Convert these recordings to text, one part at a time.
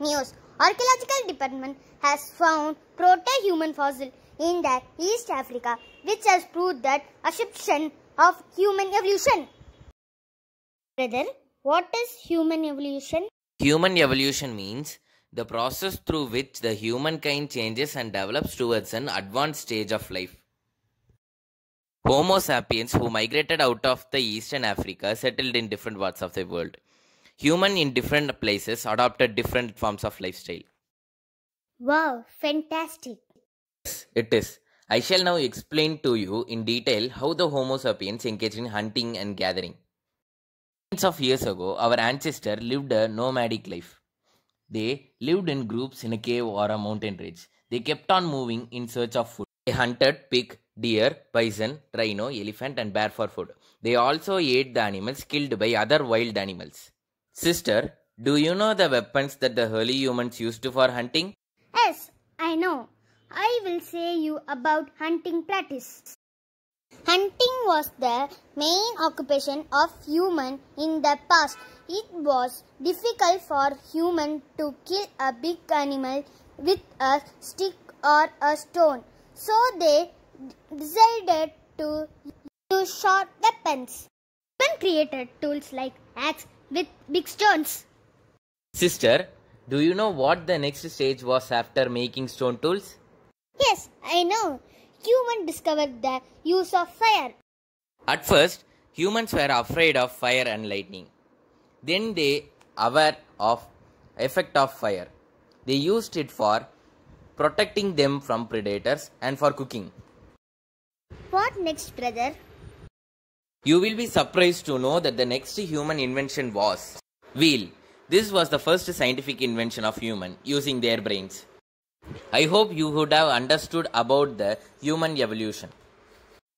News Archaeological Department has found proto-human fossil in that East Africa which has proved that assumption of human evolution. Brother, what is human evolution? Human evolution means the process through which the humankind changes and develops towards an advanced stage of life. Homo sapiens who migrated out of the eastern Africa settled in different parts of the world human in different places adopted different forms of lifestyle. Wow, fantastic. Yes, it is. I shall now explain to you in detail how the Homo sapiens engaged in hunting and gathering. Millions of years ago, our ancestor lived a nomadic life. They lived in groups in a cave or a mountain ridge. They kept on moving in search of food. They hunted pig, deer, bison, rhino, elephant, and bear for food. They also ate the animals killed by other wild animals. Sister, do you know the weapons that the early humans used for hunting? Yes, I know. I will say you about hunting practice. Hunting was the main occupation of human in the past. It was difficult for human to kill a big animal with a stick or a stone. So they decided to use short weapons. Human created tools like axe with big stones. Sister, do you know what the next stage was after making stone tools? Yes, I know. Human discovered the use of fire. At first, humans were afraid of fire and lightning. Then they aware of effect of fire. They used it for protecting them from predators and for cooking. What next, brother? You will be surprised to know that the next human invention was wheel. This was the first scientific invention of human using their brains. I hope you would have understood about the human evolution.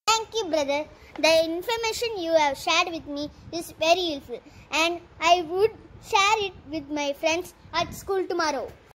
Thank you, brother. The information you have shared with me is very useful and I would share it with my friends at school tomorrow.